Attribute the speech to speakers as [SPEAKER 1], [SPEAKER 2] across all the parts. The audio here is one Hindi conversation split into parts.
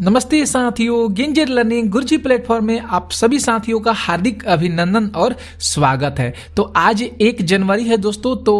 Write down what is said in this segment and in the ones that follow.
[SPEAKER 1] नमस्ते साथियों गिंजर लर्निंग गुरुजी प्लेटफॉर्म में आप सभी साथियों का हार्दिक अभिनंदन और स्वागत है तो आज एक जनवरी है दोस्तों तो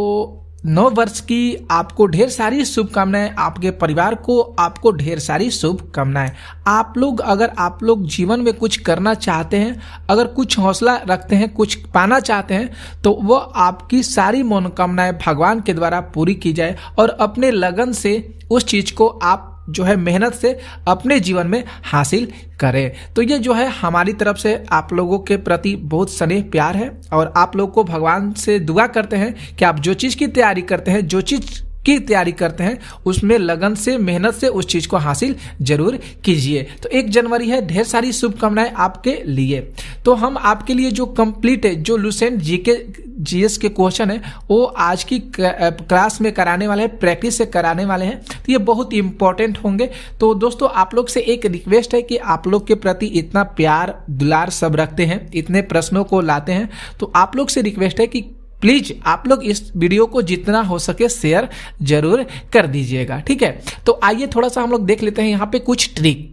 [SPEAKER 1] नौ वर्ष की आपको ढेर सारी शुभकामनाएं आपके परिवार को आपको ढेर सारी शुभकामनाएं आप लोग अगर आप लोग जीवन में कुछ करना चाहते हैं अगर कुछ हौसला रखते हैं कुछ पाना चाहते हैं तो वह आपकी सारी मनोकामनाएं भगवान के द्वारा पूरी की जाए और अपने लगन से उस चीज को आप जो है मेहनत से अपने जीवन में हासिल करें तो ये जो है हमारी तरफ से आप लोगों के प्रति बहुत स्नेह प्यार है और आप लोग को भगवान से दुआ करते हैं कि आप जो चीज़ की तैयारी करते हैं जो चीज़ की तैयारी करते हैं उसमें लगन से मेहनत से उस चीज को हासिल जरूर कीजिए तो एक जनवरी है ढेर सारी शुभकामनाएं आपके लिए तो हम आपके लिए जो कंप्लीट है जो लुसेंट जीके जीएस के क्वेश्चन है वो आज की क्लास में कराने वाले हैं प्रैक्टिस से कराने वाले हैं तो ये बहुत इंपॉर्टेंट होंगे तो दोस्तों आप लोग से एक रिक्वेस्ट है कि आप लोग के प्रति इतना प्यार दुलार सब रखते हैं इतने प्रश्नों को लाते हैं तो आप लोग से रिक्वेस्ट है कि प्लीज आप लोग इस वीडियो को जितना हो सके शेयर जरूर कर दीजिएगा ठीक है तो आइए थोड़ा सा हम लोग देख लेते हैं यहाँ पे कुछ ट्रिक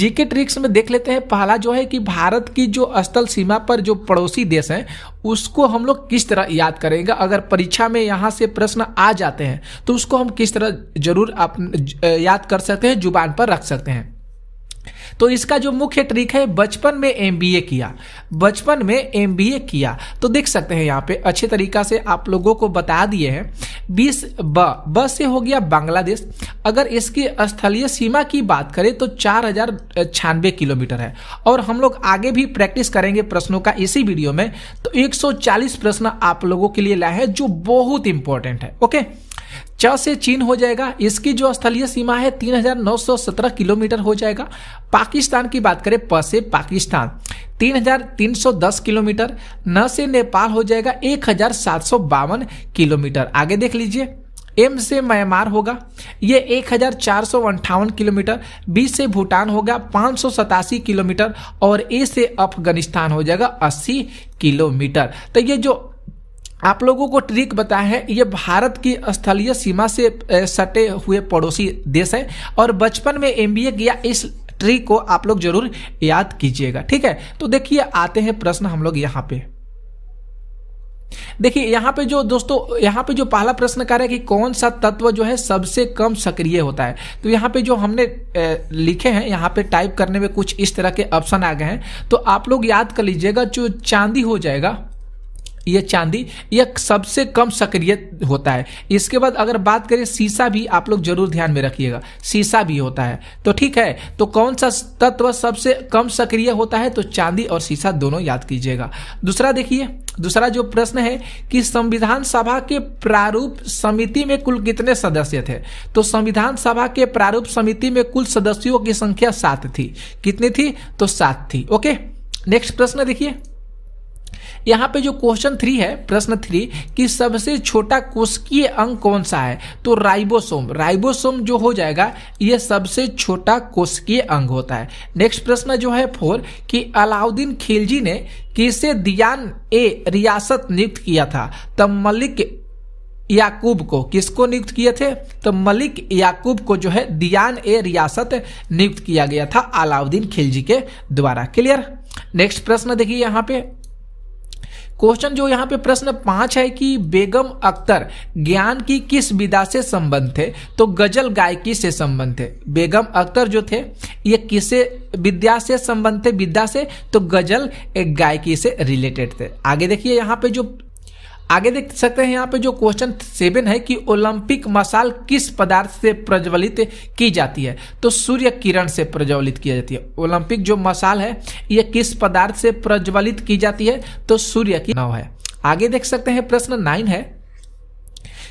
[SPEAKER 1] जीके ट्रिक्स में देख लेते हैं पहला जो है कि भारत की जो स्थल सीमा पर जो पड़ोसी देश हैं उसको हम लोग किस तरह याद करेंगे अगर परीक्षा में यहाँ से प्रश्न आ जाते हैं तो उसको हम किस तरह जरूर आप याद कर सकते हैं जुबान पर रख सकते हैं तो इसका जो मुख्य ट्रिक है बचपन में एम किया बचपन में एम किया तो देख सकते हैं यहाँ पे अच्छे तरीका से आप लोगों को बता दिए हैं बीस ब ब से हो गया बांग्लादेश अगर इसकी स्थलीय सीमा की बात करें तो चार हजार छियानवे किलोमीटर है और हम लोग आगे भी प्रैक्टिस करेंगे प्रश्नों का इसी वीडियो में तो 140 प्रश्न आप लोगों के लिए लाए हैं जो बहुत इंपॉर्टेंट है ओके च से चीन हो जाएगा इसकी जो स्थलीय सीमा है 3917 किलोमीटर हो जाएगा पाकिस्तान की बात करें प से पाकिस्तान 3310 किलोमीटर न से नेपाल हो जाएगा एक किलोमीटर आगे देख लीजिए एम से म्यांमार होगा ये एक किलोमीटर बी से भूटान होगा सतासी किलोमीटर और ए से अफगानिस्तान हो जाएगा 80 किलोमीटर तो ये जो आप लोगों को ट्रिक बताए हैं ये भारत की स्थलीय सीमा से सटे हुए पड़ोसी देश है और बचपन में एमबीए किया इस ट्रिक को आप लोग जरूर याद कीजिएगा ठीक है तो देखिए आते हैं प्रश्न हम लोग यहाँ पे देखिए यहाँ पे जो दोस्तों यहाँ पे जो पहला प्रश्न कर रहा है कि कौन सा तत्व जो है सबसे कम सक्रिय होता है तो यहां पे जो हमने लिखे हैं यहाँ पे टाइप करने में कुछ इस तरह के ऑप्शन आ गए हैं तो आप लोग याद कर लीजिएगा जो चांदी हो जाएगा यह चांदी यह सबसे कम सक्रिय होता है इसके बाद अगर बात करें सीसा भी आप लोग जरूर ध्यान में रखिएगा सीसा भी होता है तो ठीक है तो कौन सा तत्व सबसे कम सक्रिय होता है तो चांदी और सीसा दोनों याद कीजिएगा दूसरा देखिए दूसरा जो प्रश्न है कि संविधान सभा के प्रारूप समिति में कुल कितने सदस्य थे तो संविधान सभा के प्रारूप समिति में कुल सदस्यों की संख्या सात थी कितनी थी तो सात थी ओके नेक्स्ट प्रश्न देखिए यहाँ पे जो क्वेश्चन थ्री है प्रश्न थ्री कि सबसे छोटा कोशिकीय अंग कौन सा है तो राइबोसोम राइबोसोम जो हो जाएगा ये सबसे छोटा कोशिकीय अंग होता है नेक्स्ट प्रश्न जो है फोर कि अलाउद्दीन खिलजी ने किसे दियान ए रियासत नियुक्त किया था तब तो मलिक याकूब को किसको नियुक्त किए थे तो मलिक याकूब को जो है दियान ए रियासत नियुक्त किया गया था अलाउद्दीन खिलजी के द्वारा क्लियर नेक्स्ट प्रश्न देखिए यहाँ पे क्वेश्चन जो यहाँ पे प्रश्न पांच है कि बेगम अख्तर ज्ञान की किस विधा से संबंध थे तो गजल गायकी से संबंध थे बेगम अख्तर जो थे ये किसे विद्या से संबंध थे विद्या से तो गजल गायकी से रिलेटेड थे आगे देखिए यहाँ पे जो आगे देख सकते हैं यहाँ पे जो क्वेश्चन सेवन है कि ओलंपिक मसाल किस पदार्थ से प्रज्वलित की जाती है तो सूर्य किरण से प्रज्वलित की जाती है ओलंपिक जो मसाल है ये किस पदार्थ से प्रज्वलित की जाती है तो सूर्य की नाव है आगे देख सकते हैं प्रश्न नाइन है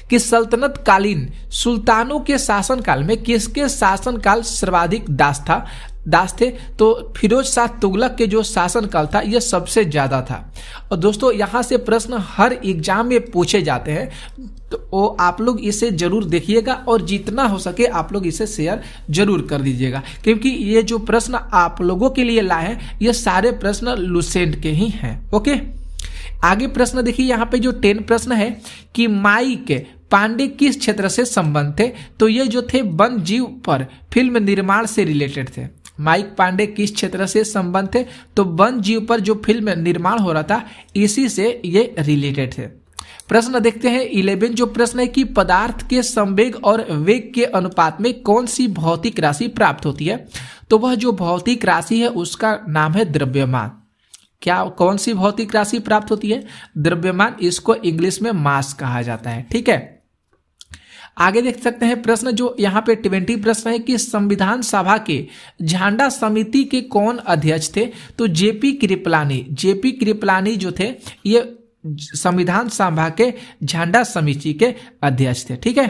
[SPEAKER 1] कि सल्तनत कालीन सुल्तानों के शासनकाल में किसके शासनकाल सर्वाधिक दास था दास थे तो फिरोज शाह तुगलक के जो शासनकाल था यह सबसे ज्यादा था और दोस्तों यहाँ से प्रश्न हर एग्जाम में पूछे जाते हैं तो आप लोग इसे जरूर देखिएगा और जितना हो सके आप लोग इसे शेयर जरूर कर दीजिएगा क्योंकि ये जो प्रश्न आप लोगों के लिए लाए हैं ये सारे प्रश्न लुसेंट के ही हैं ओके आगे प्रश्न देखिए यहाँ पे जो टेन प्रश्न है कि माइक पांडे किस क्षेत्र से संबंध थे तो ये जो थे वन जीव पर फिल्म निर्माण से रिलेटेड थे माइक पांडे किस क्षेत्र से संबंध थे तो वन जीव पर जो फिल्म निर्माण हो रहा था इसी से ये रिलेटेड थे प्रश्न देखते हैं इलेवन जो प्रश्न है कि पदार्थ के संवेग और वेग के अनुपात में कौन सी भौतिक राशि प्राप्त होती है तो वह जो भौतिक राशि है उसका नाम है द्रव्यमान क्या कौन सी भौतिक राशि प्राप्त होती है द्रव्यमान इसको इंग्लिश में मास कहा जाता है ठीक है आगे देख सकते हैं प्रश्न जो यहाँ पे ट्वेंटी प्रश्न है कि संविधान सभा के झांडा समिति के कौन अध्यक्ष थे तो जेपी कृपलानी जेपी कृपलानी जो थे ये संविधान सभा के झंडा समिति के अध्यक्ष थे ठीक है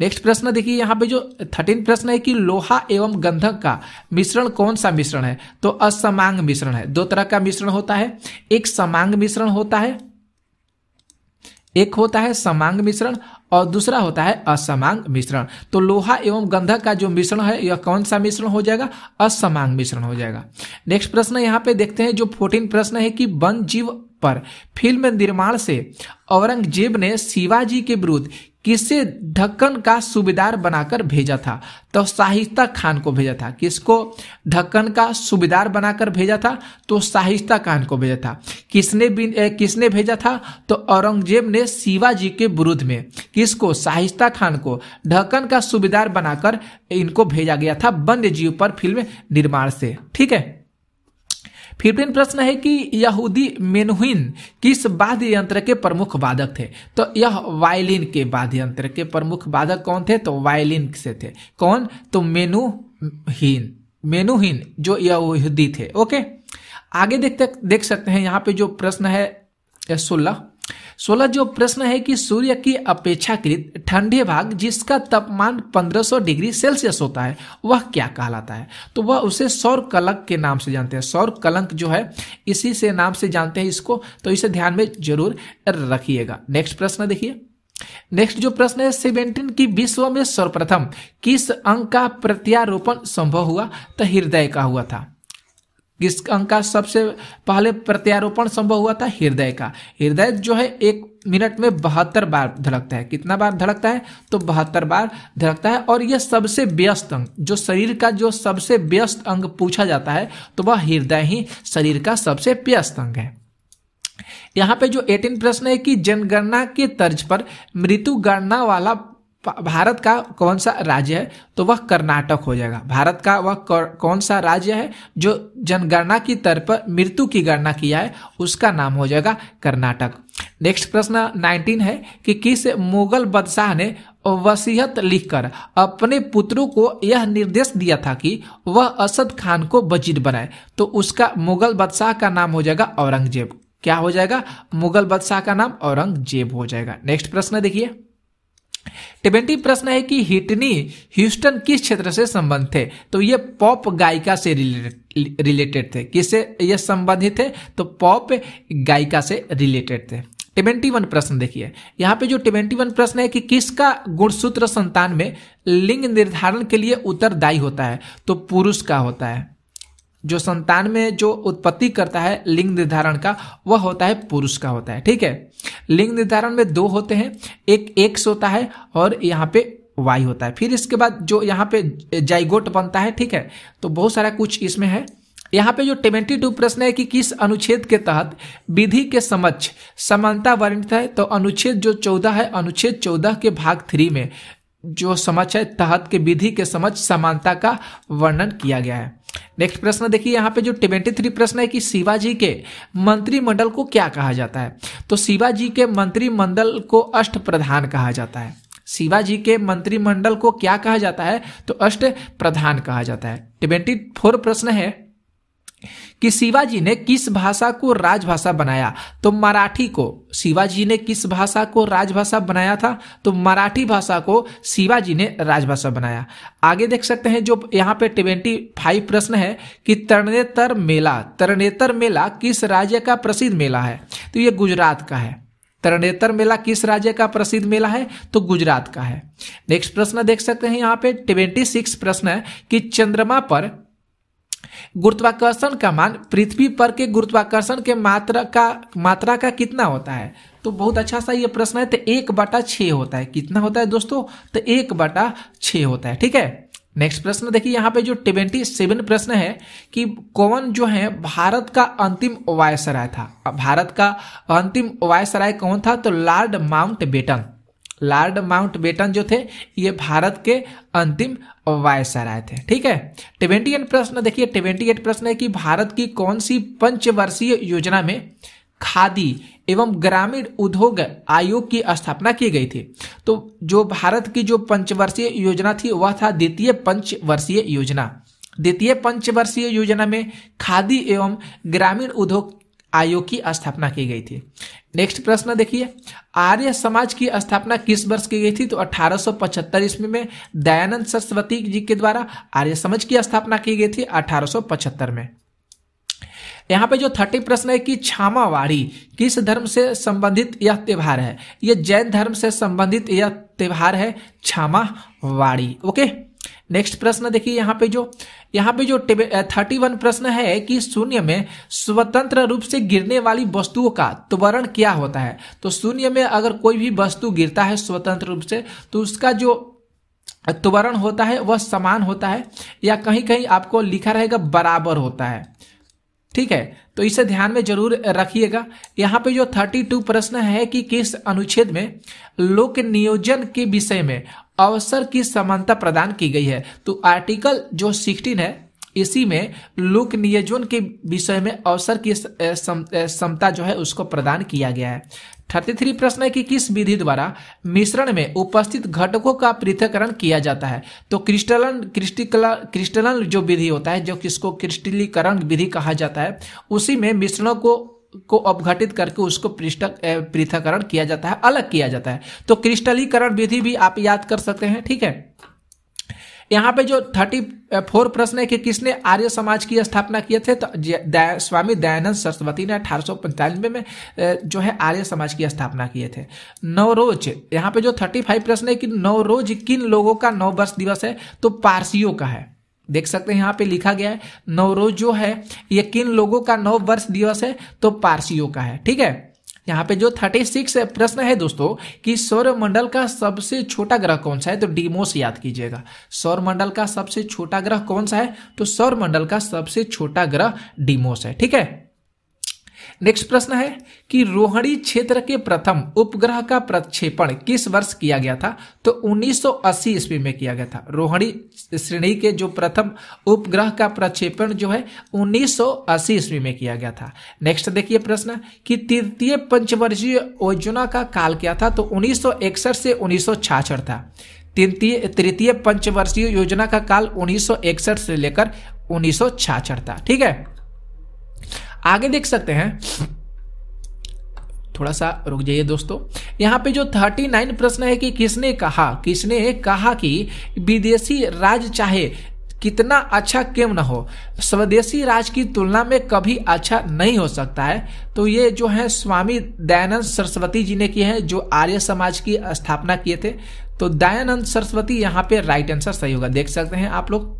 [SPEAKER 1] नेक्स्ट प्रश्न देखिए यहाँ पे जो थर्टीन प्रश्न है कि लोहा एवं गंधक का मिश्रण कौन सा मिश्रण है तो असमांग मिश्रण है दो तरह का मिश्रण होता है एक समांग मिश्रण होता है एक होता है समांग मिश्रण और दूसरा होता है असमांग मिश्रण तो लोहा एवं गंधक का जो मिश्रण है यह कौन सा मिश्रण हो जाएगा असमांग मिश्रण हो जाएगा नेक्स्ट प्रश्न यहाँ पे देखते हैं जो फोर्टीन प्रश्न है कि वन जीव पर फिल्म निर्माण से औरंगजेब ने शिवाजी के विरुद्ध किसे ढक्कन का सूबेदार बनाकर भेजा था तो साहिस्ता खान को भेजा था किसको ढक्कन का सूबेदार बनाकर भेजा था तो साहिस्ता खान को भेजा था किसने बिन ए, किसने भेजा था तो औरंगजेब ने शिवाजी के विरुद्ध में किसको साहिस्ता खान को ढक्कन का सूबेदार बनाकर इनको भेजा गया था वन्य जीव पर फिल्म निर्माण से ठीक है फिफ्टीन प्रश्न है कि यहूदी मेनहुइन किस वाद्य यंत्र के प्रमुख वादक थे तो यह वायलिन के वाद्य यंत्र के प्रमुख वादक कौन थे तो वायलिन से थे कौन तो मेनुहीन मेनुहीन जो यहूदी थे ओके आगे देखते देख सकते हैं यहाँ पे जो प्रश्न है सोलह सोलह जो प्रश्न है कि सूर्य की अपेक्षाकृत ठंडे भाग जिसका तापमान 1500 डिग्री सेल्सियस होता है वह क्या कहलाता है तो वह उसे सौर कलंक के नाम से जानते हैं सौर कलंक जो है इसी से नाम से जानते हैं इसको तो इसे ध्यान में जरूर रखिएगा नेक्स्ट प्रश्न देखिए नेक्स्ट जो प्रश्न है सेवेंटीन की विश्व में सर्वप्रथम किस अंग का प्रत्यारोपण संभव हुआ तो हृदय का हुआ था किस अंग का सबसे पहले प्रत्यारोपण संभव हुआ था हृदय का हृदय जो है एक मिनट में बहत्तर बार धड़कता है कितना बार धड़कता है तो बहत्तर बार धड़कता है और यह सबसे व्यस्त अंग जो शरीर का जो सबसे व्यस्त अंग पूछा जाता है तो वह हृदय ही शरीर का सबसे व्यस्त अंग है यहाँ पे जो 18 प्रश्न है कि जनगणना के तर्ज पर मृत्यु गणना वाला भारत का कौन सा राज्य है तो वह कर्नाटक हो जाएगा भारत का वह कौन सा राज्य है जो जनगणना की तर पर मृत्यु की गणना किया है उसका नाम हो जाएगा कर्नाटक नेक्स्ट प्रश्न 19 है कि किस मुगल बादशाह ने वसीयत लिखकर अपने पुत्रों को यह निर्देश दिया था कि वह असद खान को वजीर बनाए तो उसका मुगल बादशाह का नाम हो जाएगा औरंगजेब क्या हो जाएगा मुगल बादशाह का नाम औरंगजेब हो जाएगा नेक्स्ट प्रश्न देखिए ट्वेंटी प्रश्न है कि हिटनी ह्यूस्टन किस क्षेत्र से संबंध थे तो ये पॉप गायिका से रिलेटेड थे किससे ये संबंधित थे तो पॉप गायिका से रिलेटेड थे ट्वेंटी वन प्रश्न देखिए यहाँ पे जो ट्वेंटी वन प्रश्न है कि किसका गुणसूत्र संतान में लिंग निर्धारण के लिए उत्तरदायी होता है तो पुरुष का होता है जो संतान में जो उत्पत्ति करता है लिंग निर्धारण का वह होता है पुरुष का होता है ठीक है लिंग निर्धारण में दो होते हैं एक एक्स होता है और यहाँ पे वाई होता है फिर इसके बाद जो यहाँ पे जाइगोट बनता है ठीक है तो बहुत सारा कुछ इसमें है यहाँ पे जो टेवेंटी टू प्रश्न है कि किस अनुच्छेद के तहत विधि के समक्ष समानता वर्णित है तो अनुच्छेद जो चौदह है अनुच्छेद चौदह के भाग थ्री में जो समझ है तहत के विधि के समझ समानता का वर्णन किया गया है नेक्स्ट प्रश्न देखिए यहाँ पे जो ट्वेंटी थ्री प्रश्न है कि शिवाजी के मंत्रिमंडल को क्या कहा जाता है तो शिवाजी के मंत्रिमंडल को अष्ट प्रधान कहा जाता है शिवाजी के मंत्रिमंडल को क्या कहा जाता है तो अष्ट प्रधान कहा जाता है ट्वेंटी फोर प्रश्न है कि शिवाजी ने किस भाषा को राजभाषा बनाया तो मराठी को शिवाजी ने किस भाषा को राजभाषा बनाया था तो मराठी भाषा को शिवाजी ने राजभाषा बनाया आगे देख सकते हैं जो यहाँ पे ट्वेंटी फाइव प्रश्न है कि तरणेतर मेला तरणेतर मेला किस राज्य का प्रसिद्ध मेला है तो ये गुजरात का है तरणेतर मेला किस राज्य का प्रसिद्ध मेला है तो गुजरात का है नेक्स्ट प्रश्न देख सकते हैं यहाँ पे ट्वेंटी सिक्स प्रश्न है कि चंद्रमा पर गुरुत्वाकर्षण का मान पृथ्वी पर के गुरुत्वाकर्षण के मात्रा का मात्रा का कितना होता है तो बहुत अच्छा सा ये प्रश्न है तो एक बटा छ होता है कितना होता है दोस्तों तो एक बटा छ होता है ठीक है नेक्स्ट प्रश्न देखिए यहाँ पे जो ट्वेंटी सेवन प्रश्न है कि कौन जो है भारत का अंतिम वायसराय था भारत का अंतिम वायसराय कौन था तो Lord Mountbatten Lord Batten जो थे ये भारत के अंतिम वायसराय थे ठीक है ट्वेंटी एट प्रश्न देखिए ट्वेंटी एट प्रश्न है कि भारत की कौन सी पंचवर्षीय योजना में खादी एवं ग्रामीण उद्योग आयोग की स्थापना की गई थी तो जो भारत की जो पंचवर्षीय योजना थी वह था द्वितीय पंचवर्षीय योजना द्वितीय पंचवर्षीय योजना में खादी एवं ग्रामीण उद्योग आयोग की स्थापना की गई थी नेक्स्ट प्रश्न देखिए आर्य समाज की स्थापना किस वर्ष की गई थी तो 1875 ईस्वी में दयानंद सरस्वती जी के द्वारा आर्य समाज की स्थापना की गई थी 1875 में यहाँ पे जो थर्टी प्रश्न है कि छामावाड़ी किस धर्म से संबंधित यह त्योहार है यह जैन धर्म से संबंधित यह त्योहार है छामावाड़ी ओके नेक्स्ट प्रश्न देखिए यहाँ पे जो यहाँ पे जो थर्टी वन प्रश्न है कि शून्य में स्वतंत्र रूप से गिरने वाली वस्तुओं का त्वरण क्या होता है तो शून्य में अगर कोई भी वस्तु गिरता है स्वतंत्र रूप से तो उसका जो त्वरण होता है वह समान होता है या कहीं कहीं आपको लिखा रहेगा बराबर होता है ठीक है तो इसे ध्यान में जरूर रखिएगा यहाँ पे जो 32 प्रश्न है कि किस अनुच्छेद में लोक नियोजन के विषय में अवसर की समानता प्रदान की गई है तो आर्टिकल जो सिक्सटीन है इसी में लोक नियोजन के विषय में अवसर की समता जो है उसको प्रदान किया गया है थर्टी थ्री प्रश्न है कि किस विधि द्वारा मिश्रण में उपस्थित घटकों का पृथकरण किया जाता है तो क्रिस्टलन क्रिस्टिकला क्रिस्टलन जो विधि होता है जो किसको क्रिस्टलीकरण विधि कहा जाता है उसी में मिश्रणों को को अपघटित करके उसको पृथकरण किया जाता है अलग किया जाता है तो क्रिस्टलीकरण विधि भी आप याद कर सकते हैं ठीक है यहाँ पे जो थर्टी फोर प्रश्न है कि किसने आर्य समाज की स्थापना किए थे तो दया, स्वामी दयानंद सरस्वती ने अठारह में जो है आर्य समाज की स्थापना किए थे नवरोज यहाँ पे जो थर्टी फाइव प्रश्न है कि नवरोज किन लोगों का नौ वर्ष दिवस है तो पारसियों का है देख सकते हैं यहाँ पे लिखा गया है नवरोज जो है ये किन लोगों का नव वर्ष दिवस है तो पारसियों का है ठीक है यहाँ पे जो 36 प्रश्न है दोस्तों कि सौरमंडल का सबसे छोटा ग्रह कौन सा है तो डीमोस याद कीजिएगा सौरमंडल का सबसे छोटा ग्रह कौन सा है तो सौरमंडल का सबसे छोटा ग्रह डीमोस है ठीक है नेक्स्ट प्रश्न है कि रोहिणी क्षेत्र के प्रथम उपग्रह का प्रक्षेपण किस वर्ष किया गया था तो 1980 ईस्वी में किया गया था रोहिणी श्रेणी के जो प्रथम उपग्रह का प्रक्षेपण जो है 1980 ईस्वी में किया गया था नेक्स्ट देखिए प्रश्न कि तृतीय पंचवर्षीय योजना का काल क्या था तो 1961 से उन्नीस था तृतीय तृतीय पंचवर्षीय योजना का काल उन्नीस से लेकर उन्नीस था ठीक है आगे देख सकते हैं थोड़ा सा रुक जाइए दोस्तों यहाँ पे जो 39 प्रश्न है कि किसने कहा किसने कहा कि विदेशी राज चाहे कितना अच्छा क्यों न हो स्वदेशी राज की तुलना में कभी अच्छा नहीं हो सकता है तो ये जो है स्वामी दयानंद सरस्वती जी ने किए हैं जो आर्य समाज की स्थापना किए थे तो दयानंद सरस्वती यहाँ पे राइट आंसर सही होगा देख सकते हैं आप लोग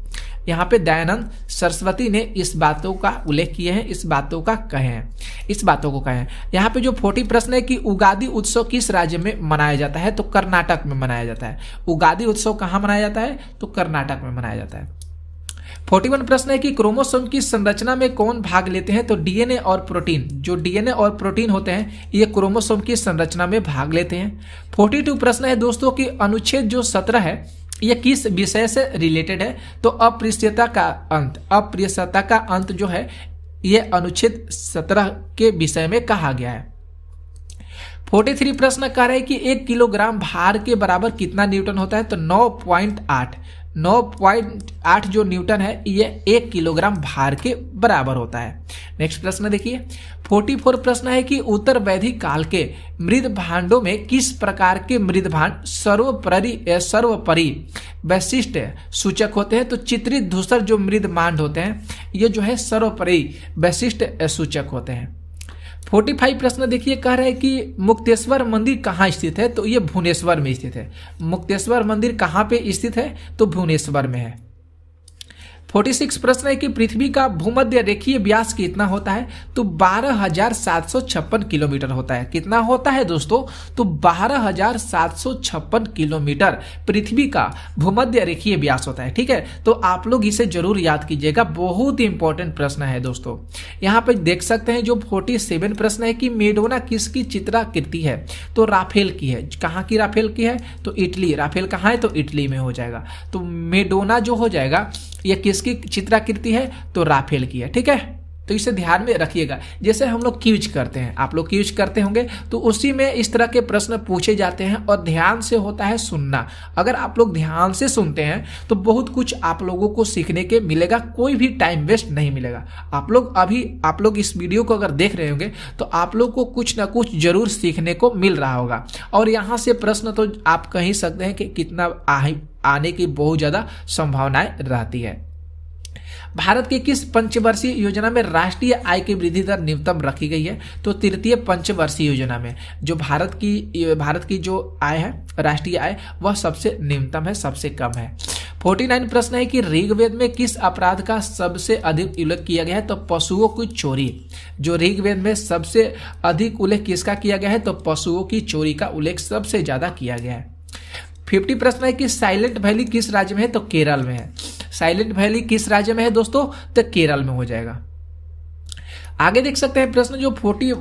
[SPEAKER 1] यहाँ पे दयानंद सरस्वती ने इस बातों का उल्लेख किए हैं इस बातों का कहे हैं इस बातों को कहे हैं यहाँ पे जो फोर्टी प्रश्न है कि उगादी उत्सव किस राज्य में मनाया जाता है तो कर्नाटक में मनाया जाता है उगादी उत्सव कहाँ मनाया जाता है तो कर्नाटक में मनाया जाता है फोर्टी वन प्रश्न है कि क्रोमोसोम की संरचना में कौन भाग लेते हैं तो डीएनए और प्रोटीन जो डीएनए और प्रोटीन होते हैं ये क्रोमोसोम की संरचना में भाग लेते हैं फोर्टी टू प्रश्न है दोस्तों कि अनुच्छेद जो सत्रह है यह किस विषय से रिलेटेड है तो अप्रियता का अंत अप्रियता का अंत जो है यह अनुच्छेद सत्रह के विषय में कहा गया है फोर्टी थ्री प्रश्न कह रहे हैं कि एक किलोग्राम भार के बराबर कितना न्यूटन होता है तो नौ पॉइंट आठ 9.8 जो न्यूटन है ये एक किलोग्राम भार के बराबर होता है नेक्स्ट प्रश्न देखिए फोर्टी फोर प्रश्न है कि उत्तर वैधि काल के मृद भांडों में किस प्रकार के मृद भांड सर्वपरि सर्वपरि वैशिष्ट सूचक होते हैं तो चित्रित धूसर जो मृद भांड होते हैं ये जो है सर्वपरि वैशिष्ट सूचक होते हैं फोर्टी फाइव प्रश्न देखिए कह रहा है कि मुक्तेश्वर मंदिर कहाँ स्थित है तो ये भुवनेश्वर में स्थित है मुक्तेश्वर मंदिर कहाँ पे स्थित है तो भुवनेश्वर में है 46 प्रश्न है कि पृथ्वी का भूमध्य रेखीय व्यास कितना होता है तो बारह किलोमीटर होता है कितना होता है दोस्तों तो बारह किलोमीटर पृथ्वी का भूमध्य रेखीय व्यास होता है ठीक है तो आप लोग इसे जरूर याद कीजिएगा बहुत ही इंपॉर्टेंट प्रश्न है दोस्तों यहाँ पे देख सकते हैं जो फोर्टी प्रश्न है कि मेडोना किसकी चित्राकृति है तो राफेल की है कहाँ की राफेल की है तो इटली राफेल कहाँ है तो इटली में हो जाएगा तो मेडोना जो हो जाएगा यह किस किसकी चित्राकृति है तो राफेल की है ठीक है तो इसे ध्यान में रखिएगा जैसे हम लोग क्यूज करते हैं आप लोग क्यूज करते होंगे तो उसी में इस तरह के प्रश्न पूछे जाते हैं और ध्यान से होता है सुनना अगर आप लोग ध्यान से सुनते हैं तो बहुत कुछ आप लोगों को सीखने के मिलेगा कोई भी टाइम वेस्ट नहीं मिलेगा आप लोग अभी आप लोग इस वीडियो को अगर देख रहे होंगे तो आप लोग को कुछ ना कुछ जरूर सीखने को मिल रहा होगा और यहाँ से प्रश्न तो आप कह सकते हैं कि कितना आने की बहुत ज़्यादा संभावनाएं रहती है भारत की किस पंचवर्षीय योजना में राष्ट्रीय आय की वृद्धि दर न्यूनतम रखी गई है तो तृतीय पंचवर्षीय योजना में जो भारत की भारत की जो आय है राष्ट्रीय आय वह सबसे न्यूनतम है सबसे कम है 49 प्रश्न है कि ऋग्वेद में किस अपराध का सबसे अधिक उल्लेख किया गया है तो पशुओं की चोरी जो ऋग्वेद में सबसे अधिक उल्लेख किसका किया गया है तो पशुओं की चोरी का उल्लेख सबसे ज्यादा किया गया है फिफ्टी प्रश्न है कि साइलेंट वैली किस राज्य में है तो केरल में है साइलेंट वैली किस राज्य में है दोस्तों तो केरल में हो जाएगा आगे देख सकते हैं प्रश्न जो फोर्टी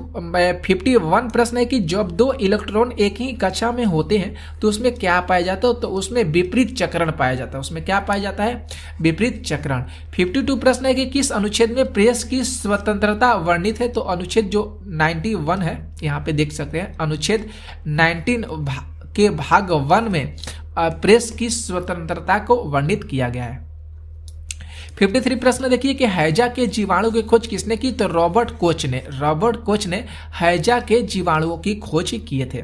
[SPEAKER 1] फिफ्टी वन प्रश्न है कि जब दो इलेक्ट्रॉन एक ही कक्षा में होते हैं तो उसमें क्या पाया जाता है तो उसमें विपरीत चक्रण पाया जाता है उसमें क्या पाया जाता है विपरीत चक्रण फिफ्टी टू प्रश्न है कि किस अनुच्छेद में प्रेस की स्वतंत्रता वर्णित है तो अनुच्छेद जो नाइन्टी वन है यहाँ पे देख सकते हैं अनुच्छेद नाइनटीन के भाग वन में प्रेस की स्वतंत्रता को वर्णित किया गया है 53 प्रश्न देखिए कि हैजा के जीवाणु की खोज किसने की तो रॉबर्ट कोच ने रॉबर्ट कोच ने हैजा के जीवाणुओं की खोज किए थे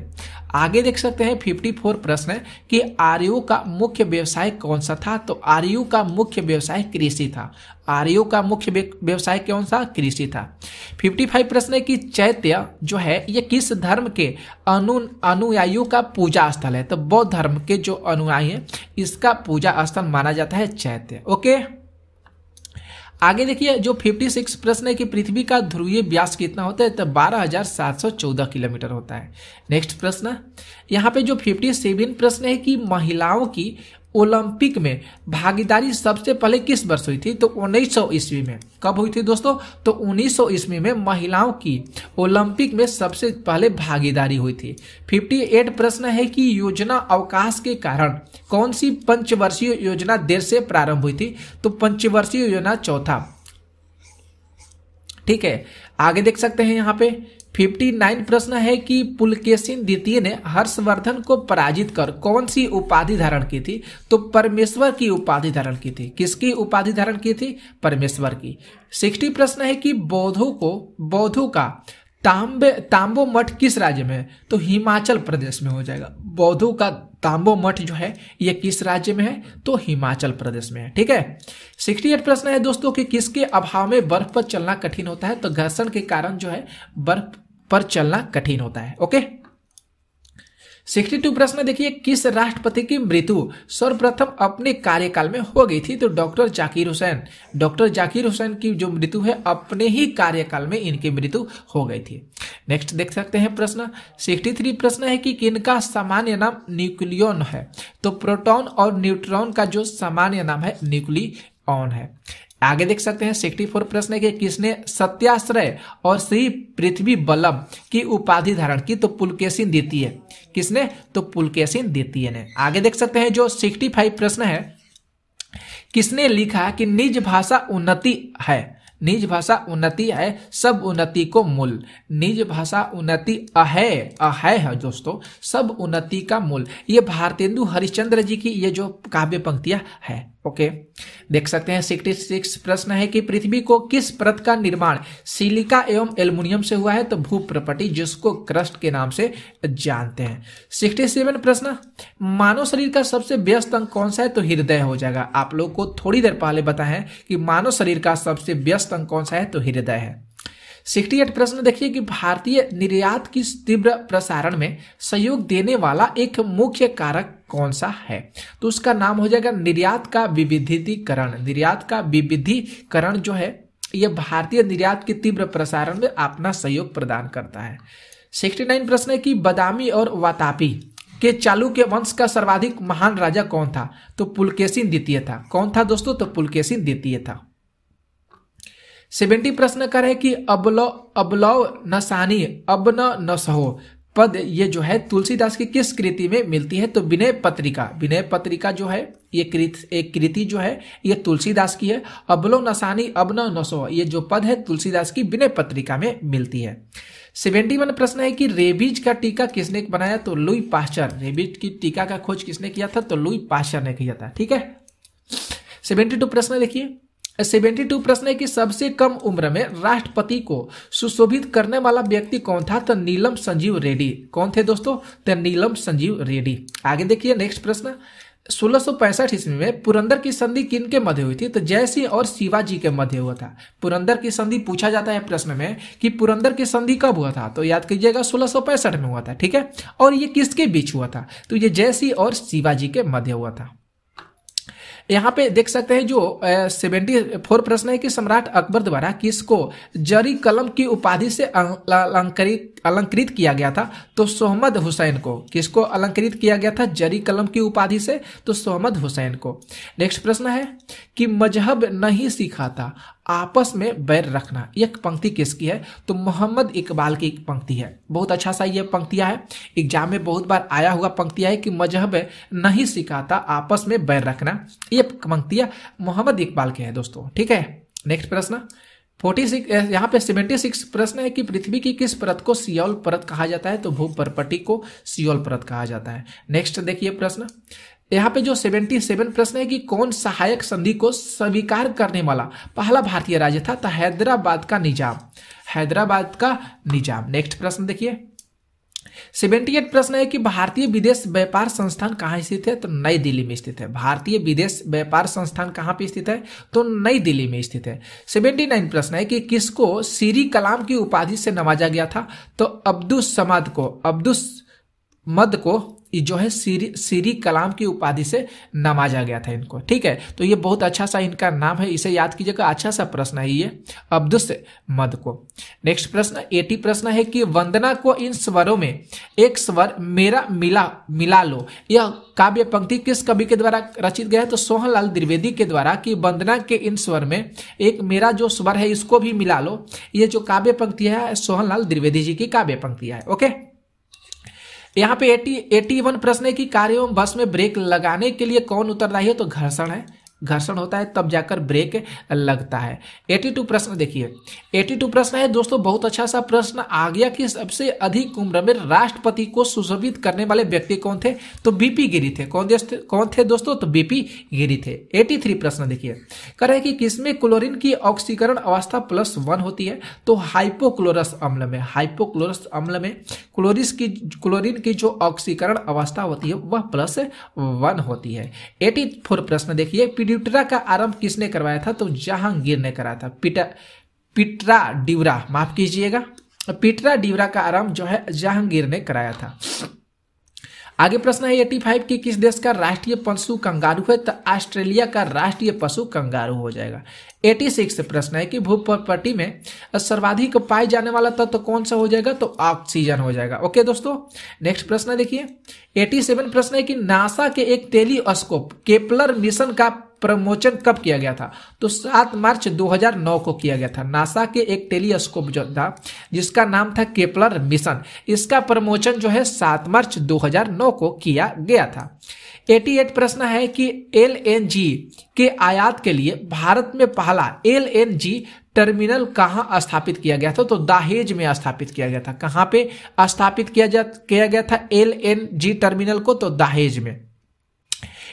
[SPEAKER 1] आगे देख सकते हैं 54 प्रश्न कि आर्यू का मुख्य व्यवसाय कौन सा था तो आर्यू का मुख्य व्यवसाय कृषि था आर्यू का मुख्य व्यवसाय कौन सा कृषि था 55 प्रश्न है कि चैत्य जो है ये किस धर्म के अनु अनुयायियों का पूजा स्थल है तो बौद्ध धर्म के जो अनुयायी है इसका पूजा स्थल माना जाता है चैत्य ओके आगे देखिए जो 56 प्रश्न है कि पृथ्वी का ध्रुवीय व्यास कितना होता है तो 12,714 किलोमीटर होता है नेक्स्ट प्रश्न यहाँ पे जो 57 प्रश्न है कि महिलाओं की ओलंपिक में भागीदारी सबसे पहले किस वर्ष हुई थी तो 1900 ईस्वी में कब हुई थी दोस्तों तो 1900 ईस्वी में महिलाओं की ओलंपिक में सबसे पहले भागीदारी हुई थी 58 प्रश्न है कि योजना अवकाश के कारण कौन सी पंचवर्षीय योजना देर से प्रारंभ हुई थी तो पंचवर्षीय योजना चौथा ठीक है आगे देख सकते हैं यहाँ पे 59 प्रश्न है कि पुलकेशिन द्वितीय ने हर्षवर्धन को पराजित कर कौन सी उपाधि धारण की थी तो परमेश्वर की उपाधि धारण की थी किसकी उपाधि धारण की थी परमेश्वर की 60 प्रश्न है कि बौद्धों को बौद्धों का तांबे तांबो मठ किस राज्य में है तो हिमाचल प्रदेश में हो जाएगा बौद्धों का तांबो मठ जो है ये किस राज्य में है तो हिमाचल प्रदेश में है ठीक है सिक्सटी एट प्रश्न है दोस्तों कि किसके अभाव में बर्फ पर चलना कठिन होता है तो घर्षण के कारण जो है बर्फ पर चलना कठिन होता है ओके 62 प्रश्न देखिए किस राष्ट्रपति की मृत्यु सर्वप्रथम अपने कार्यकाल में हो गई थी तो डॉक्टर जाकिर हुसैन डॉक्टर जाकिर हुसैन की जो मृत्यु है अपने ही कार्यकाल में इनकी मृत्यु हो गई थी नेक्स्ट देख सकते हैं प्रश्न 63 प्रश्न है कि किनका सामान्य नाम न्यूक्लियोन है तो प्रोटॉन और न्यूट्रॉन का जो सामान्य नाम है न्यूक्लियन है आगे देख सकते हैं सिक्सटी फोर प्रश्न है कि किसने सत्याश्रय और श्री पृथ्वी बल्लभ की उपाधि धारण की तो पुलकेशिन देती है किसने तो पुलकेशिन देती है ने आगे देख सकते हैं जो फाइव प्रश्न है किसने लिखा कि निज भाषा उन्नति है निज भाषा उन्नति है सब उन्नति को मूल निज भाषा उन्नति अहै अहै है दोस्तों सब उन्नति का मूल ये भारतेंदु हरिश्चंद्र जी की ये जो काव्य पंक्तियां है ओके देख सकते हैं सिक्सटी सिक्स प्रश्न है कि पृथ्वी को किस परत का निर्माण सिलिका एवं एल्युमिनियम से हुआ है तो भू प्रपटी जिसको क्रस्ट के नाम से जानते हैं सिक्सटी सेवन प्रश्न मानव शरीर का सबसे व्यस्त अंग कौन सा है तो हृदय हो जाएगा आप लोग को थोड़ी देर पहले बताएं कि मानव शरीर का सबसे व्यस्त अंग कौन सा है तो हृदय है सिक्सटी एट प्रश्न देखिए कि भारतीय निर्यात की तीव्र प्रसारण में सहयोग देने वाला एक मुख्य कारक कौन सा है तो उसका नाम हो जाएगा निर्यात का विविधिकरण निर्यात का विविधिकरण जो है यह भारतीय निर्यात के तीव्र प्रसारण में अपना सहयोग प्रदान करता है सिक्सटी नाइन प्रश्न है कि बदामी और वातापी के चालू के वंश का सर्वाधिक महान राजा कौन था तो पुलकेशिन द्वितीय था कौन था दोस्तों तो पुलकेशिन द्वितीय था सेवेंटी प्रश्न रहे कि अबलो अबलव नसानी अब न नसहो पद ये जो है तुलसीदास की किस कृति में मिलती है तो विनय पत्रिका विनय पत्रिका जो है ये कृत एक कृति जो है ये तुलसीदास की है अबलो नसानी न नसो ये जो पद है तुलसीदास की विनय पत्रिका में मिलती है सेवेंटी वन प्रश्न है कि रेबीज का टीका किसने बनाया तो लुई पाश्चर रेबीज की टीका का खोज किसने किया था तो लुई पाश्चर ने किया था ठीक है सेवेंटी टू प्रश्न देखिए सेवेंटी टू प्रश्न है कि सबसे कम उम्र में राष्ट्रपति को सुशोभित करने वाला व्यक्ति कौन था तो नीलम संजीव रेड्डी कौन थे दोस्तों तो नीलम संजीव रेड्डी आगे देखिए नेक्स्ट प्रश्न सोलह ईस्वी में पुरंदर की संधि किन के मध्य हुई थी तो जयसिंह और शिवाजी के मध्य हुआ था पुरंदर की संधि पूछा जाता है प्रश्न में कि पुरंदर की संधि कब हुआ था तो याद कीजिएगा सोलह में हुआ था ठीक है और ये किसके बीच हुआ था तो ये जयसिंह और शिवाजी के मध्य हुआ था यहाँ पे देख सकते हैं जो सेवेंटी फोर प्रश्न है कि सम्राट अकबर द्वारा किसको जरी कलम की उपाधि से अं-, अलंकृत अलंकृत किया गया था तो सोहमद हुसैन को किसको अलंकृत किया गया था जरी कलम की उपाधि से तो सोहमद हुसैन को नेक्स्ट प्रश्न है कि मजहब नहीं सिखाता आपस में बैर रखना एक पंक्ति किसकी है तो मोहम्मद इकबाल की एक पंक्ति है बहुत अच्छा सा ये पंक्तियां है एग्जाम में बहुत बार आया हुआ पंक्तियां है कि मजहब नहीं सिखाता आपस में बैर रखना ये पंक्तियां मोहम्मद इकबाल के हैं दोस्तों ठीक है नेक्स्ट प्रश्न फोर्टी सिक्स यहाँ पे सेवेंटी सिक्स प्रश्न है कि पृथ्वी की किस परत को सियोल परत कहा जाता है तो भूपरपटी को सियोल परत कहा जाता है नेक्स्ट देखिए प्रश्न यहाँ पे जो 77 प्रश्न है कि कौन सहायक संधि को स्वीकार करने वाला पहला भारतीय राज्य था तो हैदराबाद का निजाम हैदराबाद का निजाम नेक्स्ट प्रश्न देखिए 78 प्रश्न है कि भारतीय विदेश व्यापार संस्थान कहाँ स्थित है तो नई दिल्ली में स्थित है भारतीय विदेश व्यापार संस्थान कहाँ पे स्थित है तो नई दिल्ली में स्थित है सेवेंटी नाइन प्रश्न है कि किसको सीरी कलाम की उपाधि से नवाजा गया था तो अब्दुल समाद को अब्दुल मद को जो है सीरी सीरी कलाम की उपाधि से नवाजा गया था इनको ठीक है तो ये बहुत अच्छा सा इनका नाम है इसे याद कीजिएगा अच्छा सा प्रश्न है ये अब्दुस मद को नेक्स्ट प्रश्न एटी प्रश्न है कि वंदना को इन स्वरों में एक स्वर मेरा मिला मिला लो यह काव्य पंक्ति किस कवि के द्वारा रचित गया है तो सोहनलाल द्विवेदी के द्वारा कि वंदना के इन स्वर में एक मेरा जो स्वर है इसको भी मिला लो ये जो काव्य पंक्ति है सोहनलाल द्विवेदी जी की काव्य पंक्ति है ओके यहाँ पे एटी एटी वन प्रश्न है कि कार्य एवं बस में ब्रेक लगाने के लिए कौन उत्तरदायी है तो घर्षण है घर्षण होता है तब जाकर ब्रेक लगता है 82 प्रश्न देखिए 82 प्रश्न है दोस्तों बहुत अच्छा सा प्रश्न आ गया कि सबसे अधिक उम्र में राष्ट्रपति को सुशोभित करने वाले व्यक्ति कौन थे तो बीपी गिरी थे कौन कौन थे दोस्तों तो बीपी गिरी थे 83 प्रश्न देखिए करे कि किसमें क्लोरीन की ऑक्सीकरण अवस्था प्लस वन होती है तो हाइपोक्लोरस अम्ल में हाइपोक्लोरस अम्ल में क्लोरिस की क्लोरिन की जो ऑक्सीकरण अवस्था होती है वह प्लस वन होती है एटी प्रश्न देखिए पिट्यूटरा का आरंभ किसने करवाया था तो जहांगीर ने करा था पिटा पिटरा डिवरा माफ कीजिएगा पिटरा डिवरा का आरंभ जो है जहांगीर ने कराया था आगे प्रश्न है एटी फाइव की किस देश का राष्ट्रीय पशु कंगारू है तो ऑस्ट्रेलिया का राष्ट्रीय पशु कंगारू हो जाएगा एटी सिक्स प्रश्न है कि भूपट्टी में सर्वाधिक पाए जाने वाला तत्व तो कौन सा हो जाएगा तो ऑक्सीजन हो जाएगा ओके दोस्तों नेक्स्ट प्रश्न देखिए एटी सेवन प्रश्न है कि नासा के एक टेलीस्कोप केपलर मिशन का प्रमोचन कब किया गया था तो 7 मार्च 2009 को किया गया था नासा के एक टेलीस्कोप जो था जिसका नाम था केपलर मिशन इसका प्रमोचन जो है 7 मार्च 2009 को किया गया था 88 प्रश्न है कि एल के आयात के लिए भारत में पहला एल टर्मिनल कहाँ स्थापित किया गया था तो दाहेज में स्थापित किया गया था कहाँ पे स्थापित किया जा किया गया था एल टर्मिनल को तो दाहेज में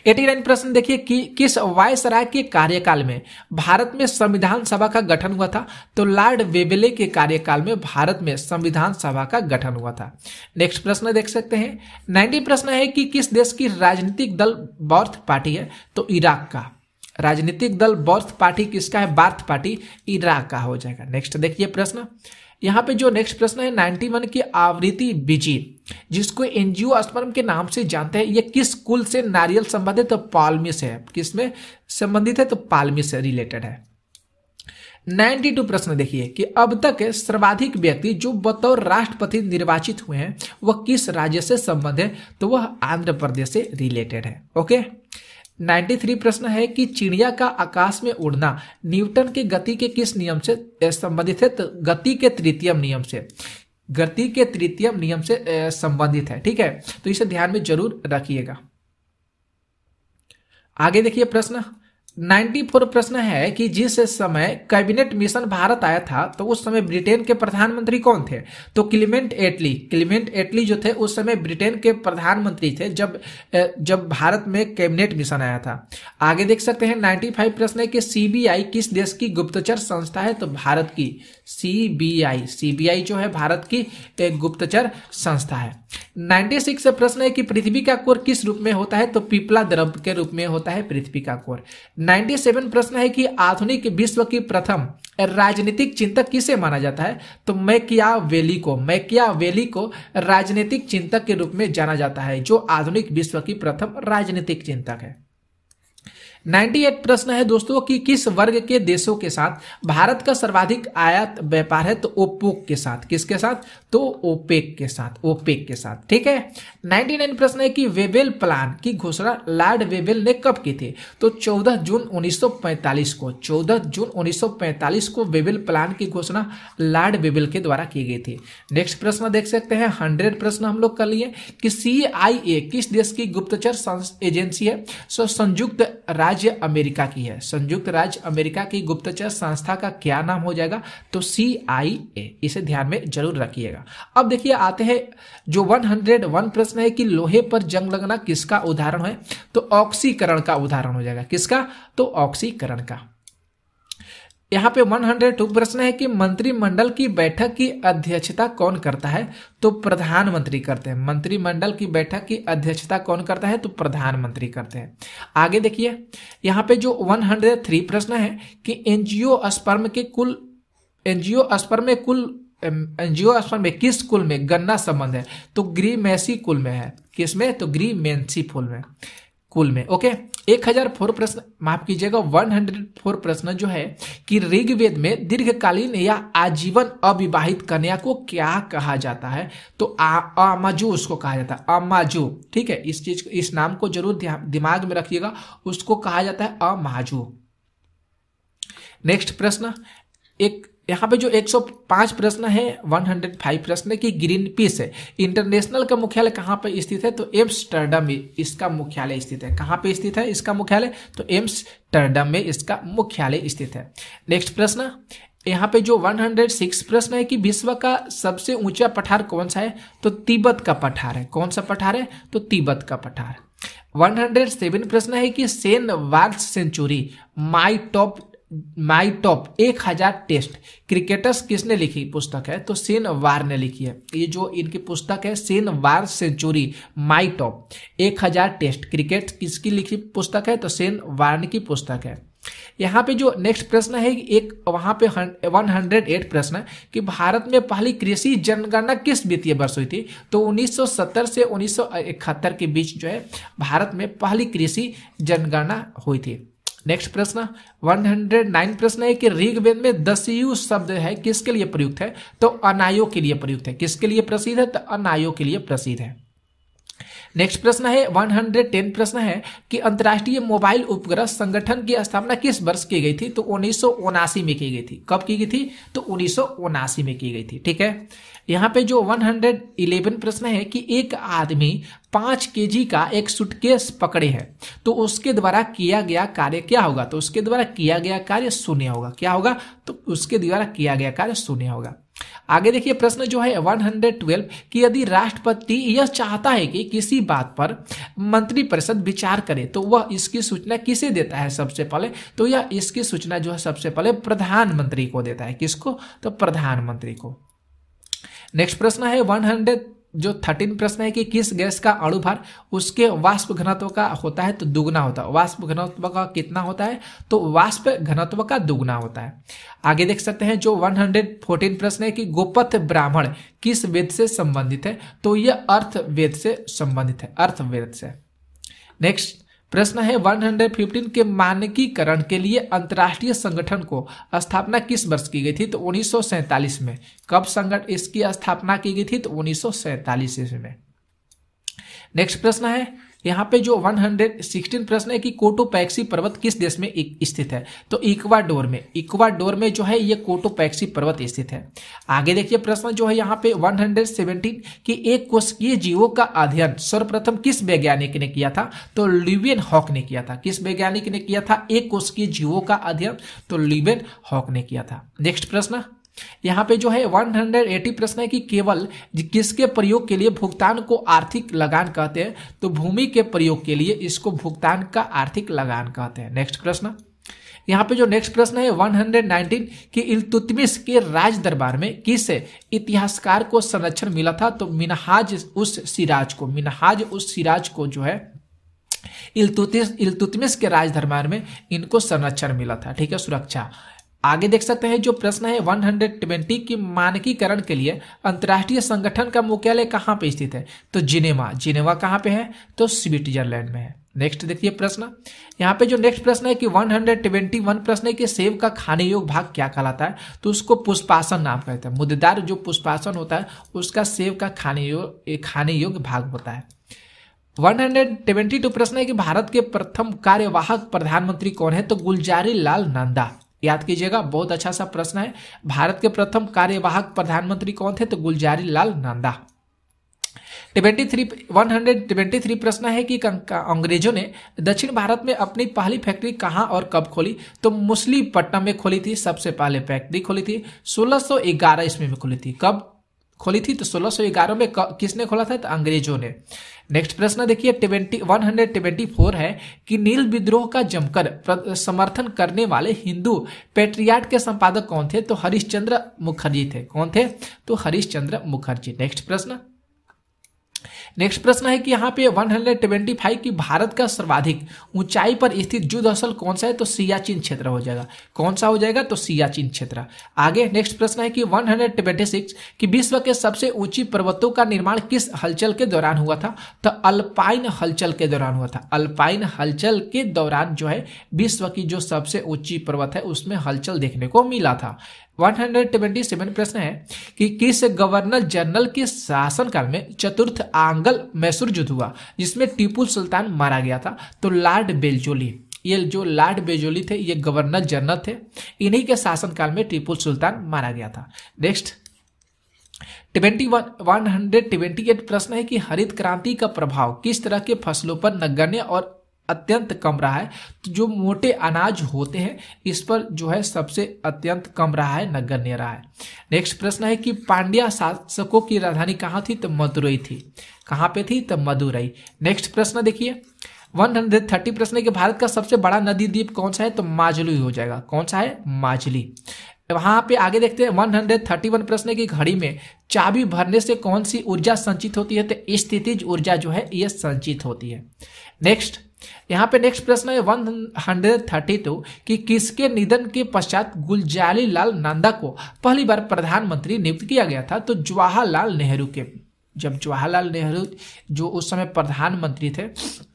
[SPEAKER 1] एटी नाइन प्रश्न देखिए कि किस वायसराय के कार्यकाल में भारत में संविधान सभा का गठन हुआ था तो लॉर्ड वेबले के कार्यकाल में भारत में संविधान सभा का गठन हुआ था नेक्स्ट प्रश्न देख सकते हैं नाइनटीन प्रश्न है कि किस देश की राजनीतिक दल बौर्थ पार्टी है तो इराक का राजनीतिक दल बौर्थ पार्टी किसका है बार्थ पार्टी इराक का हो जाएगा नेक्स्ट देखिए प्रश्न यहाँ पे जो नेक्स्ट प्रश्न है 91 की आवृत्ति बीजी जिसको एनजीओ एनजियोस्पर्म के नाम से जानते हैं ये किस कुल से नारियल संबंधित तो पालमिस से है किस में संबंधित है तो पालमी से रिलेटेड है 92 प्रश्न देखिए कि अब तक सर्वाधिक व्यक्ति जो बतौर राष्ट्रपति निर्वाचित हुए हैं वह किस राज्य से संबंध है तो वह आंध्र प्रदेश से रिलेटेड है ओके 93 प्रश्न है कि चिड़िया का आकाश में उड़ना न्यूटन के गति के किस नियम से संबंधित है तो गति के तृतीयम नियम से गति के तृतीय नियम से संबंधित है ठीक है तो इसे ध्यान में जरूर रखिएगा आगे देखिए प्रश्न 94 प्रश्न है कि जिस समय कैबिनेट मिशन भारत आया था तो उस समय ब्रिटेन के प्रधानमंत्री कौन थे तो क्लिमेंट एटली क्लिमेंट एटली जो थे उस समय ब्रिटेन के प्रधानमंत्री थे जब जब भारत में कैबिनेट मिशन आया था आगे देख सकते हैं 95 प्रश्न है कि सीबीआई किस देश की गुप्तचर संस्था है तो भारत की सीबीआई सीबीआई जो है भारत की एक गुप्तचर संस्था है 96 प्रश्न है कि पृथ्वी का कोर किस रूप में होता है तो पिपला द्रव के रूप में होता है पृथ्वी का कोर 97 प्रश्न है कि आधुनिक विश्व की प्रथम राजनीतिक चिंतक किसे माना जाता है तो मैकिया वेली को मैकिया वेली को राजनीतिक चिंतक के रूप में जाना जाता है जो आधुनिक विश्व की प्रथम राजनीतिक चिंतक है 98 प्रश्न है दोस्तों कि किस वर्ग के देशों के साथ भारत का सर्वाधिक आयात व्यापार है तो ओपोक के साथ किसके साथ तो ओपेक के साथ ओपेक के साथ ठीक है 99 प्रश्न है कि वेबेल प्लान की घोषणा लॉर्ड वेबेल ने कब की थी तो 14 जून 1945 को 14 जून 1945 को वेबेल प्लान की घोषणा लॉर्ड वेबेल के द्वारा की गई थी नेक्स्ट प्रश्न देख सकते हैं हंड्रेड प्रश्न हम लोग कर लिए कि सी किस देश की गुप्तचर एजेंसी है सो संयुक्त राज्य राज्य अमेरिका की है संयुक्त राज्य अमेरिका की गुप्तचर संस्था का क्या नाम हो जाएगा तो सी आई ए इसे ध्यान में जरूर रखिएगा अब देखिए आते हैं जो 101 प्रश्न है कि लोहे पर जंग लगना किसका उदाहरण है तो ऑक्सीकरण का उदाहरण हो जाएगा किसका तो ऑक्सीकरण का यहाँ पे 102 प्रश्न है कि मंत्रिमंडल की बैठक की अध्यक्षता कौन करता है तो प्रधानमंत्री करते हैं मंत्रिमंडल की बैठक की अध्यक्षता कौन करता है तो प्रधानमंत्री करते हैं आगे देखिए यहाँ पे जो 103 प्रश्न है कि एनजीओ स्पर्म के कुल एनजीओ स्पर्म में कुल एनजीओ स्पर्म में किस कुल में गन्ना संबंध है तो ग्रीमेसी कुल में है किस में तो ग्रीमेंसी फुल में कुल में ओके एक हजार फोर प्रश्न माफ कीजिएगा वन हंड्रेड फोर प्रश्न जो है कि ऋग्वेद में दीर्घकालीन या आजीवन अविवाहित कन्या को क्या कहा जाता है तो अमाजू उसको कहा जाता है अमाजू ठीक है इस चीज इस नाम को जरूर दिमाग में रखिएगा उसको कहा जाता है अमाजू नेक्स्ट प्रश्न एक यहाँ पे जो 105 प्रश्न है 105 प्रश्न की ग्रीन पीस है इंटरनेशनल का मुख्यालय कहाँ पे स्थित है तो एम्स्टर्डम में इसका मुख्यालय स्थित है कहाँ पे स्थित है इसका मुख्यालय तो एम्स्टर्डम में इसका मुख्यालय स्थित है नेक्स्ट प्रश्न यहाँ पे जो 106 प्रश्न है कि विश्व का सबसे ऊंचा पठार कौन सा है तो तिब्बत का पठार है कौन सा पठार है तो तिब्बत का पठार 107 प्रश्न है कि सेन वार्स century my top my top एक हजार टेस्ट क्रिकेटर्स किसने लिखी पुस्तक है तो सेन वार ने लिखी है ये जो इनकी पुस्तक है सेन वार सेंचुरी माई टॉप एक हजार टेस्ट क्रिकेट किसकी लिखी पुस्तक है तो सेन वार्न की पुस्तक है यहाँ पे जो नेक्स्ट प्रश्न है एक वहां पे 108 प्रश्न कि भारत में पहली कृषि जनगणना किस वित्तीय वर्ष हुई थी तो 1970 से 1971 के बीच जो है भारत में पहली कृषि जनगणना हुई थी नेक्स्ट प्रश्न 109 प्रश्न है कि ऋग्वेद में दस्यु शब्द है किसके लिए प्रयुक्त है तो अनायो के लिए प्रयुक्त है किसके लिए प्रसिद्ध है तो अनायो के लिए प्रसिद्ध है नेक्स्ट प्रश्न है 110 प्रश्न है कि अंतर्राष्ट्रीय मोबाइल उपग्रह संगठन की स्थापना किस वर्ष की गई थी तो उन्नीस में की गई थी कब की गई थी तो उन्नीस में की गई थी ठीक है यहाँ पे जो 111 प्रश्न है कि एक आदमी पांच के का एक सुटकेस पकड़े हैं तो उसके द्वारा किया गया कार्य क्या होगा तो उसके द्वारा किया गया कार्य शून्य होगा क्या होगा तो उसके द्वारा किया गया कार्य शून्य होगा आगे देखिए प्रश्न जो है 112 कि यदि राष्ट्रपति यह चाहता है कि किसी बात पर मंत्रिपरिषद विचार करे तो वह इसकी सूचना किसे देता है सबसे पहले तो यह इसकी सूचना जो है सबसे पहले प्रधानमंत्री को देता है किसको तो प्रधानमंत्री को नेक्स्ट प्रश्न है जो थर्टीन प्रश्न है कि किस गैस का अणुभार उसके वाष्प घनत्व का होता है तो दुगना होता है वाष्प घनत्व का कितना होता है तो वाष्प घनत्व का दुगना होता है आगे देख सकते हैं जो 114 प्रश्न है कि गोपथ ब्राह्मण किस वेद से संबंधित है तो यह अर्थ वेद से संबंधित है अर्थ वेद से नेक्स्ट प्रश्न है 115 के मानकीकरण के लिए अंतर्राष्ट्रीय संगठन को स्थापना किस वर्ष की गई थी तो उन्नीस में कब संगठन इसकी स्थापना की गई थी तो उन्नीस में नेक्स्ट प्रश्न है यहाँ पे जो 116 प्रश्न है कि कोटोपैक्सी पर्वत किस देश में स्थित है तो इक्वाडोर में इक्वाडोर में जो है ये कोटोपैक्सी पर्वत स्थित है आगे देखिए प्रश्न जो है यहाँ पे 117 कि एक कोशिकीय जीवों का अध्ययन सर्वप्रथम किस वैज्ञानिक ने किया था तो लिवियन हॉक ने किया था किस वैज्ञानिक ने किया था एक कोशिकीय जीवों का अध्ययन तो लिवियन हॉक ने किया था नेक्स्ट प्रश्न यहाँ पे जो है 180 प्रश्न है कि केवल किसके प्रयोग के लिए भुगतान को आर्थिक लगान कहते हैं तो भूमि के प्रयोग के लिए इसको भुगतान का आर्थिक लगान कहते हैं नेक्स्ट प्रश्न यहाँ पे जो नेक्स्ट प्रश्न है 119 कि इल्तुतमिस के राज दरबार में किस इतिहासकार को संरक्षण मिला था तो मिनहाज उस सिराज को मिनहाज उस सिराज को जो है इल्तुतमिस इल्तुतमिस के राज दरबार में इनको संरक्षण मिला था ठीक है सुरक्षा आगे देख सकते हैं जो प्रश्न है 120 की मानकीकरण के लिए अंतर्राष्ट्रीय संगठन का मुख्यालय कहाँ पे स्थित है तो जिनेवा जिनेवा कहाँ पे है तो स्विट्जरलैंड में है नेक्स्ट देखिए प्रश्न यहाँ पे जो नेक्स्ट प्रश्न है कि 121 प्रश्न है कि सेब का खाने योग भाग क्या कहलाता है तो उसको पुष्पासन नाम कहते हैं मुद्देदार जो पुष्पासन होता है उसका सेब का खाने योग खाने योग्य भाग होता है 122 प्रश्न है कि भारत के प्रथम कार्यवाहक प्रधानमंत्री कौन है तो गुलजारी लाल नंदा याद कीजिएगा बहुत अच्छा सा प्रश्न है भारत के प्रथम कार्यवाहक प्रधानमंत्री कौन थे तो Gulzari Lal Nanda twenty three one hundred twenty three प्रश्न है कि अंग्रेजों ने दक्षिण भारत में अपनी पहली फैक्ट्री कहाँ और कब खोली तो मुस्लिपट्टनम में खोली थी सबसे पहले फैक्ट्री खोली थी 1611 ईस्वी में खोली थी कब खोली थी तो सोलह सौ ग्यारह में किसने खोला था तो अंग्रेजों ने नेक्स्ट प्रश्न देखिए twenty one hundred twenty four है कि नील विद्रोह का जमकर समर्थन करने वाले हिंदू पेट्रियाट के संपादक कौन थे तो हरिश्चंद्र मुखर्जी थे कौन थे तो हरिश्चंद्र मुखर्जी नेक्स्ट प्रश्न नेक्स्ट प्रश्न है कि यहाँ पे 125 की भारत का सर्वाधिक ऊंचाई पर स्थित युद्ध स्थल कौन सा है तो सियाचिन क्षेत्र हो जाएगा कौन सा हो जाएगा तो सियाचिन क्षेत्र आगे नेक्स्ट प्रश्न है कि 126 की विश्व के सबसे ऊंची पर्वतों का निर्माण किस हलचल के दौरान हुआ था तो अल्पाइन हलचल के दौरान हुआ था अल्पाइन हलचल के दौरान जो है विश्व की जो सबसे ऊंची पर्वत है उसमें हलचल देखने को मिला था 127 प्रश्न है कि किस गवर्नर जनरल के शासनकाल में चतुर्थ आंगल मैसूर युद्ध हुआ जिसमें टीपू सुल्तान मारा गया था तो लॉर्ड बेलजोली ये जो लॉर्ड बेजोली थे ये गवर्नर जनरल थे इन्हीं के शासनकाल में टीपू सुल्तान मारा गया था next twenty one hundred twenty eight प्रश्न है कि हरित क्रांति का प्रभाव किस तरह के फसलों पर नगण्य और अत्यंत कम रहा है तो जो मोटे अनाज होते हैं इस पर जो है सबसे अत्यंत कम रहा है नगण्य रहा है नेक्स्ट प्रश्न है कि पांड्या शासकों की राजधानी कहाँ थी तो मदुरई थी कहाँ पे थी तो मदुरई नेक्स्ट प्रश्न देखिए 130 प्रश्न है कि भारत का सबसे बड़ा नदी द्वीप कौन सा है तो माजली हो जाएगा कौन सा है माजली वहां पे आगे देखते हैं 131 प्रश्न की घड़ी में चाबी भरने से कौन सी ऊर्जा संचित होती है तो स्थितिज ऊर्जा जो है यह संचित होती है नेक्स्ट यहाँ पे नेक्स्ट प्रश्न है टू कि किसके निधन के पश्चात गुलजाली लाल नंदा को पहली बार प्रधानमंत्री नियुक्त किया गया था तो जवाहरलाल नेहरू के जब जवाहरलाल नेहरू जो उस समय प्रधानमंत्री थे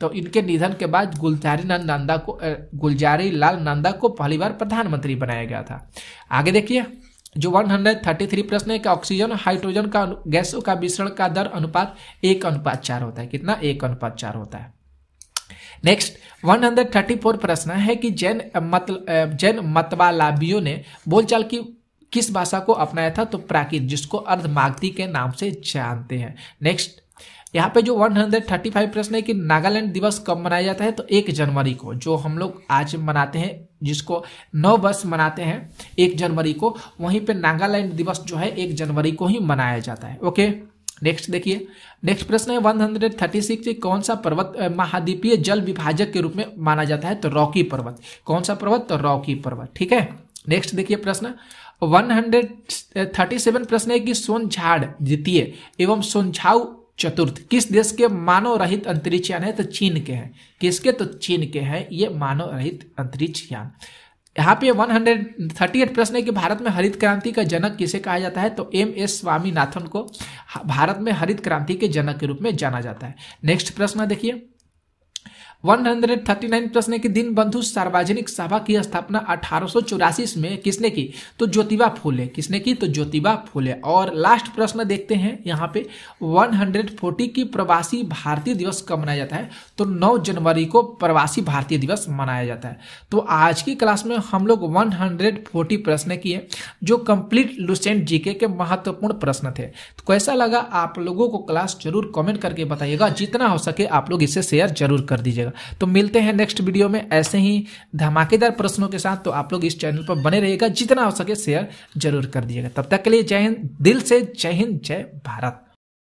[SPEAKER 1] तो इनके निधन के बाद गुलजारी लाल नंदा को गुलजारी लाल नंदा को पहली बार प्रधानमंत्री बनाया गया था आगे देखिए जो 133 प्रश्न है कि ऑक्सीजन हाइड्रोजन का गैसों का मिश्रण का दर अनुपात एक अनुपात चार होता है कितना एक अनुपात चार होता है नेक्स्ट 134 प्रश्न है कि जैन मतलब जैन मतवालाबियों ने बोलचाल की किस भाषा को अपनाया था तो प्राकृत जिसको अर्धमागधी के नाम से जानते हैं नेक्स्ट यहाँ पे जो 135 प्रश्न है कि नागालैंड दिवस कब मनाया जाता है तो एक जनवरी को जो हम लोग आज मनाते हैं जिसको नौ वर्ष मनाते हैं एक जनवरी को वहीं पे नागालैंड दिवस जो है एक जनवरी को ही मनाया जाता है ओके नेक्स्ट देखिए नेक्स्ट प्रश्न है 136 कौन सा पर्वत महाद्वीपीय जल विभाजक के रूप में माना जाता है तो रॉकी पर्वत कौन सा पर्वत तो रॉकी पर्वत ठीक है नेक्स्ट देखिए प्रश्न 137 प्रश्न है कि सोनझाड़ द्वितीय एवं सोनझाऊ चतुर्थ किस देश के मानव रहित अंतरिक्ष यान है तो चीन के हैं किसके तो चीन के हैं ये मानव रहित अंतरिक्ष यान यहाँ पे वन हंड्रेड थर्टी एट प्रश्न है कि भारत में हरित क्रांति का जनक किसे कहा जाता है तो एम एस स्वामीनाथन को भारत में हरित क्रांति के जनक के रूप में जाना जाता है नेक्स्ट प्रश्न देखिए 139 प्रश्न के दिन बंधु सार्वजनिक सभा की स्थापना अठारह में किसने की तो ज्योतिबा फूले किसने की तो ज्योतिबा फूले और लास्ट प्रश्न देखते हैं यहाँ पे 140 की प्रवासी भारतीय दिवस कब मनाया जाता है तो 9 जनवरी को प्रवासी भारतीय दिवस मनाया जाता है तो आज की क्लास में हम लोग 140 प्रश्न किए जो कंप्लीट लुसेंट जीके के महत्वपूर्ण प्रश्न थे तो कैसा लगा आप लोगों को क्लास जरूर कॉमेंट करके बताइएगा जितना हो सके आप लोग इसे शेयर जरूर कर दीजिएगा जाएगा तो मिलते हैं नेक्स्ट वीडियो में ऐसे ही धमाकेदार प्रश्नों के साथ तो आप लोग इस चैनल पर बने रहिएगा जितना हो सके शेयर जरूर कर दिएगा तब तक के लिए जय हिंद दिल से जय हिंद जय भारत